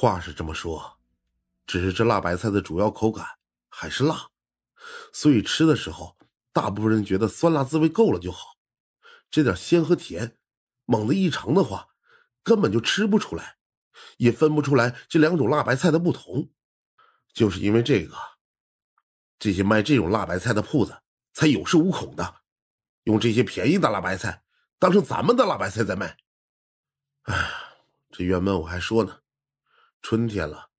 话是这么说，只是这辣白菜的主要口感还是辣，所以吃的时候，大部分人觉得酸辣滋味够了就好。这点鲜和甜，猛地一尝的话，根本就吃不出来，也分不出来这两种辣白菜的不同。就是因为这个，这些卖这种辣白菜的铺子才有恃无恐的，用这些便宜的辣白菜当成咱们的辣白菜在卖。哎，这原本我还说呢。春天了，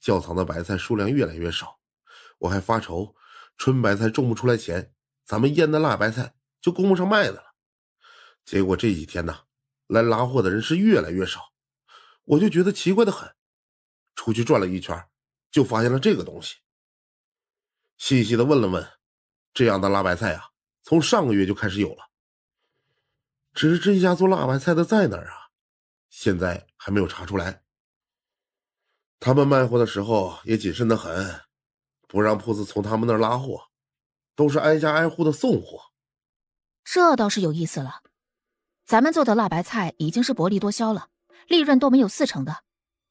窖藏的白菜数量越来越少，我还发愁春白菜种不出来钱，咱们腌的辣白菜就供不上卖的了。结果这几天呢，来拉货的人是越来越少，我就觉得奇怪的很。出去转了一圈，就发现了这个东西。细细的问了问，这样的辣白菜啊，从上个月就开始有了。只是这家做辣白菜的在哪儿啊？现在还没有查出来。他们卖货的时候也谨慎的很，不让铺子从他们那儿拉货，都是挨家挨户的送货。这倒是有意思了。咱们做的辣白菜已经是薄利多销了，利润都没有四成的。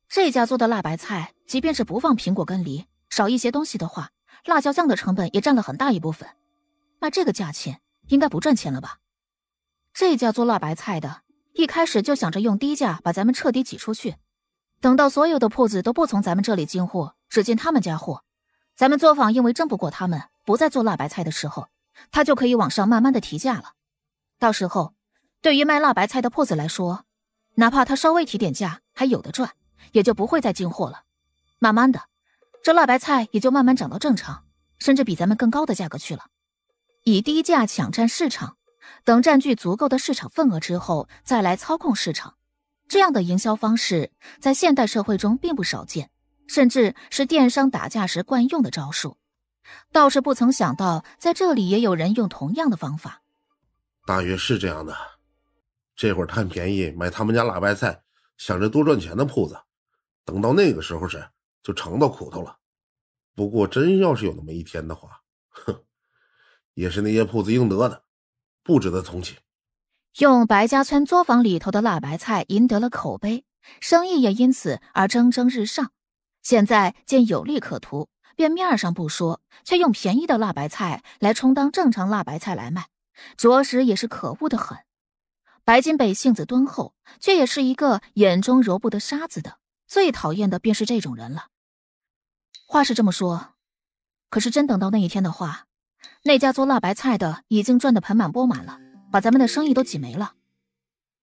这家做的辣白菜，即便是不放苹果跟梨，少一些东西的话，辣椒酱的成本也占了很大一部分。卖这个价钱，应该不赚钱了吧？这家做辣白菜的，一开始就想着用低价把咱们彻底挤出去。等到所有的铺子都不从咱们这里进货，只进他们家货，咱们作坊因为争不过他们，不再做辣白菜的时候，他就可以往上慢慢的提价了。到时候，对于卖辣白菜的铺子来说，哪怕他稍微提点价，还有的赚，也就不会再进货了。慢慢的，这辣白菜也就慢慢涨到正常，甚至比咱们更高的价格去了，以低价抢占市场，等占据足够的市场份额之后，再来操控市场。这样的营销方式在现代社会中并不少见，甚至是电商打架时惯用的招数。倒是不曾想到，在这里也有人用同样的方法。大约是这样的，这会儿贪便宜买他们家辣白菜，想着多赚钱的铺子，等到那个时候是就尝到苦头了。不过真要是有那么一天的话，哼，也是那些铺子应得的，不值得同情。用白家村作坊里头的辣白菜赢得了口碑，生意也因此而蒸蒸日上。现在见有利可图，便面上不说，却用便宜的辣白菜来充当正常辣白菜来卖，着实也是可恶的很。白金北性子敦厚，却也是一个眼中揉不得沙子的，最讨厌的便是这种人了。话是这么说，可是真等到那一天的话，那家做辣白菜的已经赚得盆满钵满了。把咱们的生意都挤没了。